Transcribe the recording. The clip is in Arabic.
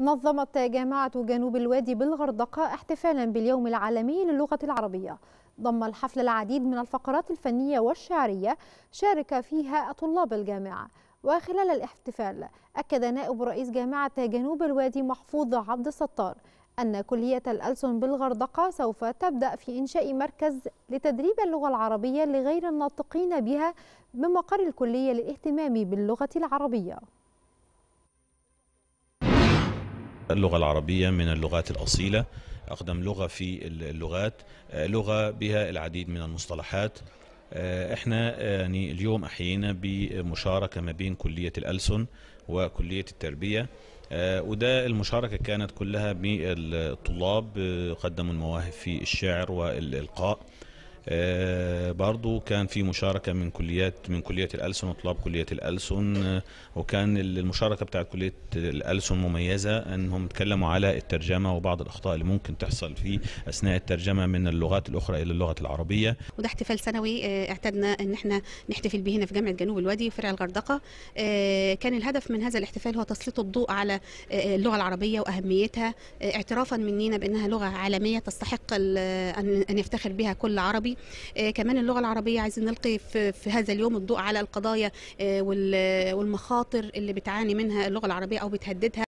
نظمت جامعة جنوب الوادي بالغردقة احتفالا باليوم العالمي للغة العربية ضم الحفل العديد من الفقرات الفنية والشعرية شارك فيها طلاب الجامعة وخلال الاحتفال أكد نائب رئيس جامعة جنوب الوادي محفوظ عبد الستار أن كلية الألسن بالغردقة سوف تبدأ في إنشاء مركز لتدريب اللغة العربية لغير الناطقين بها بمقر الكلية للاهتمام باللغة العربية اللغة العربية من اللغات الأصيلة أقدم لغة في اللغات آه، لغة بها العديد من المصطلحات آه، احنا آه، يعني اليوم احيينا بمشاركه ما بين كليه الالسن وكليه التربيه وده المشاركه كانت كلها بالطلاب قدموا المواهب في الشعر والالقاء آه، برضو كان في مشاركه من كليات من كليه الالسن وطلاب كليه الالسن آه، وكان المشاركه بتاعت كليه الالسن مميزه انهم اتكلموا على الترجمه وبعض الاخطاء اللي ممكن تحصل في اثناء الترجمه من اللغات الاخرى الى اللغه العربيه وده احتفال سنوي آه، اعتدنا ان احنا نحتفل به هنا في جامعه جنوب الوادي فرع الغردقه كان الهدف من هذا الاحتفال هو تسليط الضوء على اللغه العربيه واهميتها اعترافا مننا بانها لغه عالميه تستحق ان يفتخر بها كل عربي آه، كمان اللغه العربيه عايزين نلقي في هذا اليوم الضوء على القضايا آه، والمخاطر اللي بتعاني منها اللغه العربيه او بتهددها